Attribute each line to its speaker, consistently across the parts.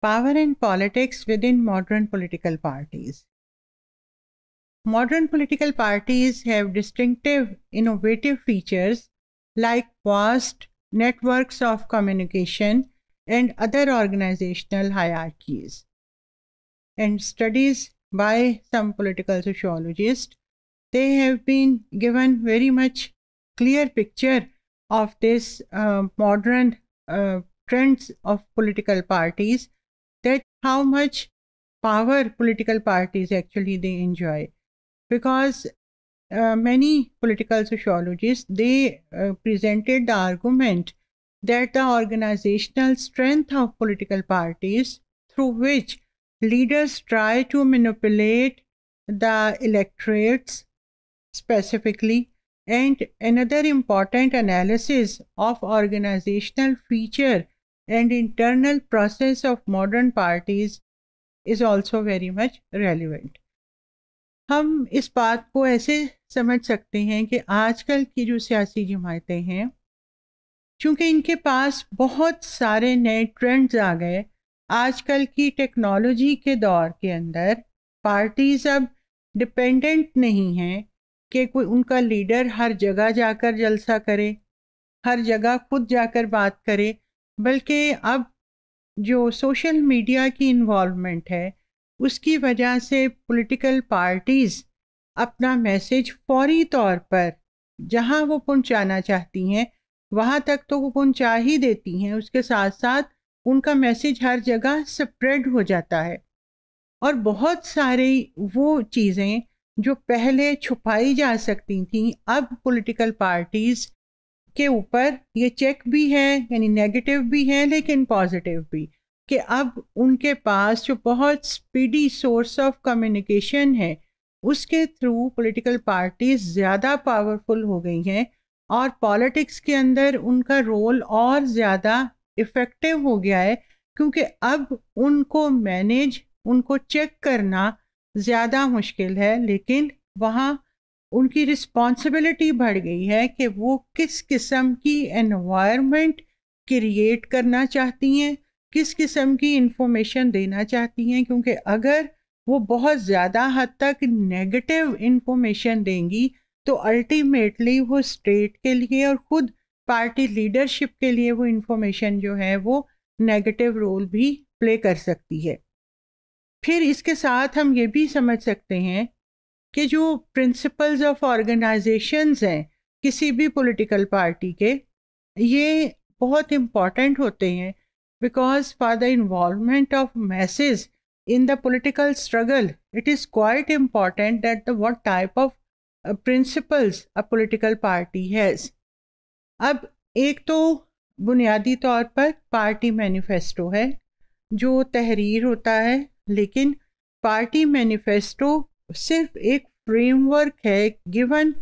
Speaker 1: Power and politics within modern political parties. Modern political parties have distinctive, innovative features like vast networks of communication and other organizational hierarchies. And studies by some political sociologists, they have been given very much clear picture of this uh, modern uh, trends of political parties that how much power political parties actually they enjoy because uh, many political sociologists they uh, presented the argument that the organizational strength of political parties through which leaders try to manipulate the electorates specifically and another important analysis of organizational feature and internal process of modern parties is also very much relevant. हम इस बात को ऐसे समझ सकते हैं कि आजकल की जो सियासी जमातें हैं चूँकि इनके पास बहुत सारे नए ट्रेंड्स आ गए आजकल की टेक्नोलॉजी के दौर के अंदर पार्टीज अब डिपेंडेंट नहीं हैं कि कोई उनका लीडर हर जगह जाकर जलसा करे हर जगह खुद जाकर बात करे बल्कि अब जो सोशल मीडिया की इन्वॉलमेंट है उसकी वजह से पॉलिटिकल पार्टीज़ अपना मैसेज फौरी तौर पर जहां वो पहुंचाना चाहती हैं वहां तक तो वो पहुंचा ही देती हैं उसके साथ साथ उनका मैसेज हर जगह स्प्रेड हो जाता है और बहुत सारी वो चीज़ें जो पहले छुपाई जा सकती थी अब पॉलिटिकल पार्टीज़ के ऊपर ये चेक भी है यानी नेगेटिव भी है लेकिन पॉजिटिव भी कि अब उनके पास जो बहुत स्पीडी सोर्स ऑफ कम्युनिकेशन है उसके थ्रू पॉलिटिकल पार्टीज ज़्यादा पावरफुल हो गई हैं और पॉलिटिक्स के अंदर उनका रोल और ज़्यादा इफ़ेक्टिव हो गया है क्योंकि अब उनको मैनेज उनको चेक करना ज़्यादा मुश्किल है लेकिन वहाँ उनकी रिस्पॉन्सिबिलिटी बढ़ गई है कि वो किस किस्म की एनवायरनमेंट क्रिएट करना चाहती हैं किस किस्म की इंफॉर्मेशन देना चाहती हैं क्योंकि अगर वो बहुत ज़्यादा हद तक नेगेटिव इंफॉर्मेशन देंगी तो अल्टीमेटली वो स्टेट के लिए और ख़ुद पार्टी लीडरशिप के लिए वो इंफॉर्मेशन जो है वो नेगेटिव रोल भी प्ले कर सकती है फिर इसके साथ हम ये भी समझ सकते हैं कि जो प्रिंसिपल्स ऑफ ऑर्गेनाइजेशंस हैं किसी भी पॉलिटिकल पार्टी के ये बहुत इम्पॉर्टेंट होते हैं because for the involvement of message in the political struggle it is quite important that the what type of principles a political party has अब एक तो बुनियादी तौर पर पार्टी मैनिफेस्टो है जो तहरीर होता है लेकिन पार्टी मैनिफेस्टो सिर्फ एक फ्रेमवर्क है गिवन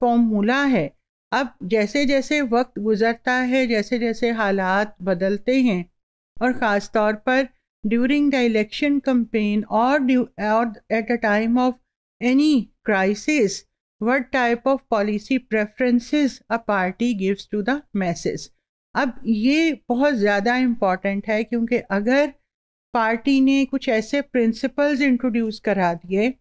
Speaker 1: फॉर्मूला है अब जैसे जैसे वक्त गुजरता है जैसे जैसे हालात बदलते हैं और ख़ास तौर पर ड्यूरिंग द इलेक्शन कम्पेन और at a time of any crisis what type of policy preferences a party gives to the message अब ये बहुत ज़्यादा इम्पॉर्टेंट है क्योंकि अगर पार्टी ने कुछ ऐसे प्रिंसिपल्स इंट्रोड्यूस करा दिए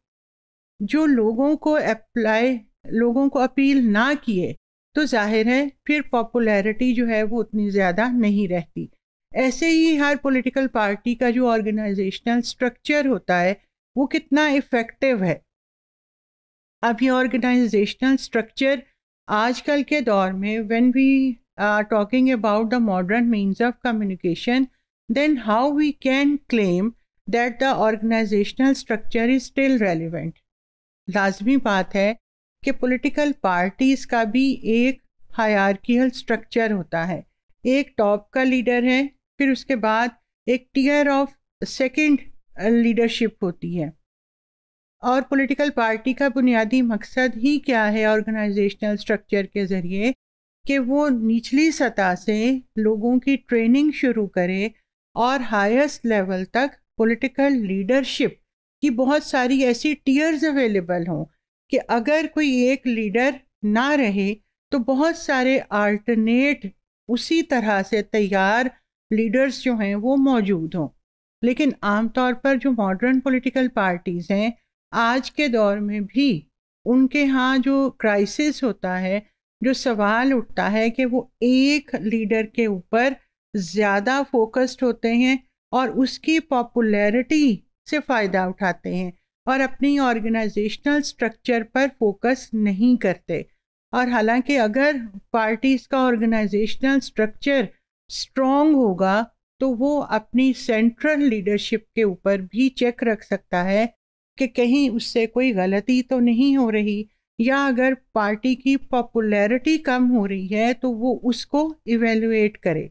Speaker 1: जो लोगों को अप्लाई लोगों को अपील ना किए तो जाहिर है फिर पॉपुलैरिटी जो है वो उतनी ज़्यादा नहीं रहती ऐसे ही हर पॉलिटिकल पार्टी का जो ऑर्गेनाइजेशनल स्ट्रक्चर होता है वो कितना इफ़ेक्टिव है अब ये ऑर्गेनाइजेशनल स्ट्रक्चर आजकल के दौर में when we are talking about the modern means of communication then how we can claim that the organisational structure is still relevant लाजमी बात है कि पॉलिटिकल पार्टीज़ का भी एक हयारकील स्ट्रक्चर होता है एक टॉप का लीडर है फिर उसके बाद एक टीयर ऑफ सेकंड लीडरशिप होती है और पॉलिटिकल पार्टी का बुनियादी मकसद ही क्या है ऑर्गेनाइजेशनल स्ट्रक्चर के ज़रिए कि वो निचली सतह से लोगों की ट्रेनिंग शुरू करे और हाईएस्ट लेवल तक पॉलिटिकल लीडरशिप कि बहुत सारी ऐसी टीयर्स अवेलेबल हों कि अगर कोई एक लीडर ना रहे तो बहुत सारे आल्टरनेट उसी तरह से तैयार लीडर्स जो हैं वो मौजूद हों लेकिन आमतौर पर जो मॉडर्न पॉलिटिकल पार्टीज़ हैं आज के दौर में भी उनके यहाँ जो क्राइसिस होता है जो सवाल उठता है कि वो एक लीडर के ऊपर ज़्यादा फोकस्ड होते हैं और उसकी पॉपुलैरिटी से फ़ायदा उठाते हैं और अपनी ऑर्गेनाइजेशनल स्ट्रक्चर पर फोकस नहीं करते और हालांकि अगर पार्टीज़ का ऑर्गेनाइजेशनल स्ट्रक्चर स्ट्रॉन्ग होगा तो वो अपनी सेंट्रल लीडरशिप के ऊपर भी चेक रख सकता है कि कहीं उससे कोई गलती तो नहीं हो रही या अगर पार्टी की पॉपुलैरिटी कम हो रही है तो वो उसको इवेलुएट करे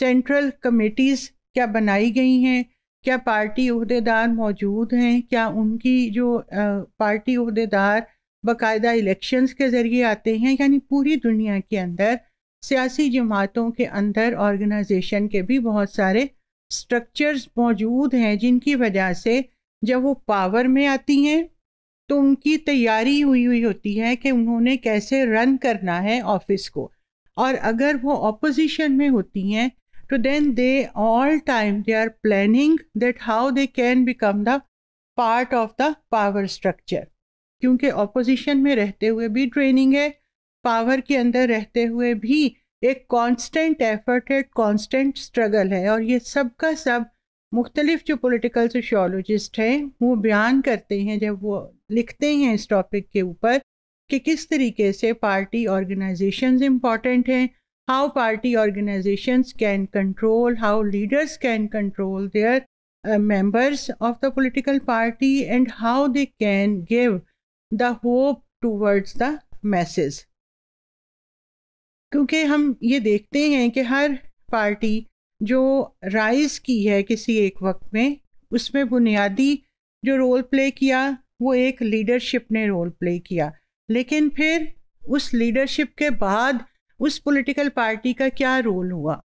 Speaker 1: सेंट्रल कमेटीज़ क्या बनाई गई हैं क्या पार्टी अहदेदार मौजूद हैं क्या उनकी जो पार्टी अहदेदार बाकायदा इलेक्शंस के ज़रिए आते हैं यानी पूरी दुनिया के अंदर सियासी जमातों के अंदर ऑर्गेनाइजेशन के भी बहुत सारे स्ट्रक्चर्स मौजूद हैं जिनकी वजह से जब वो पावर में आती हैं तो उनकी तैयारी हुई हुई होती है कि उन्होंने कैसे रन करना है ऑफिस को और अगर वो ऑपोजिशन में होती हैं to then they all time they are planning that how they can become the part of the power structure क्योंकि ऑपोजिशन में रहते हुए भी ट्रेनिंग है पावर के अंदर रहते हुए भी एक कांस्टेंट एफर्ट है कांस्टेंट स्ट्रगल है और ये सब का सब मुख्तलिफ जो पॉलिटिकल सोशोलॉजिस्ट हैं वो बयान करते हैं जब वो लिखते हैं इस टॉपिक के ऊपर कि किस तरीके से पार्टी ऑर्गेनाइजेशंस इम्पॉर्टेंट हैं how party organizations can control, how leaders can control their uh, members of the political party, and how they can give the hope towards the masses. क्योंकि हम ये देखते हैं कि हर पार्टी जो राइज की है किसी एक वक्त में उसमें बुनियादी जो रोल प्ले किया वो एक लीडरशिप ने रोल प्ले किया लेकिन फिर उस लीडरशिप के बाद उस पॉलिटिकल पार्टी का क्या रोल हुआ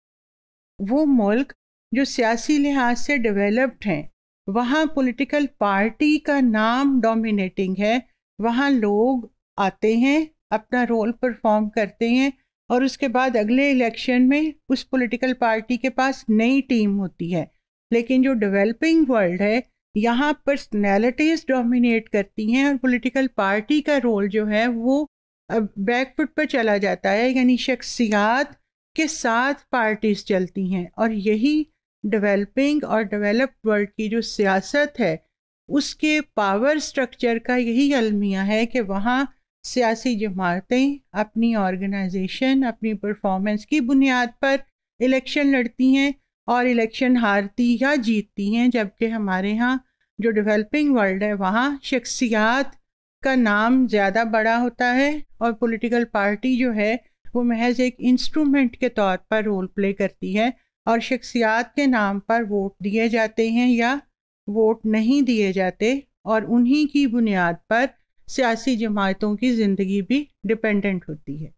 Speaker 1: वो मुल्क जो सियासी लिहाज से डेवलप्ड हैं वहाँ पॉलिटिकल पार्टी का नाम डोमिनेटिंग है वहाँ लोग आते हैं अपना रोल परफॉर्म करते हैं और उसके बाद अगले इलेक्शन में उस पॉलिटिकल पार्टी के पास नई टीम होती है लेकिन जो डेवलपिंग वर्ल्ड है यहाँ पर्सनैलिटीज़ डोमिनेट करती हैं और पॉलिटिकल पार्टी का रोल जो है वो फुट पर चला जाता है यानी शख्सियात के साथ पार्टीज चलती हैं और यही डेवलपिंग और डेवलप्ड वर्ल्ड की जो सियासत है उसके पावर स्ट्रक्चर का यही अलमिया है कि वहाँ सियासी जमातें अपनी ऑर्गेनाइजेशन अपनी परफॉर्मेंस की बुनियाद पर इलेक्शन लड़ती हैं और इलेक्शन हारती या जीतती हैं जबकि हमारे यहाँ जो डेवलपिंग वर्ल्ड है वहाँ शख्सियात का नाम ज़्यादा बड़ा होता है और पॉलिटिकल पार्टी जो है वो महज एक इंस्ट्रूमेंट के तौर पर रोल प्ले करती है और शख्सियात के नाम पर वोट दिए जाते हैं या वोट नहीं दिए जाते और उन्हीं की बुनियाद पर सियासी जमातों की ज़िंदगी भी डिपेंडेंट होती है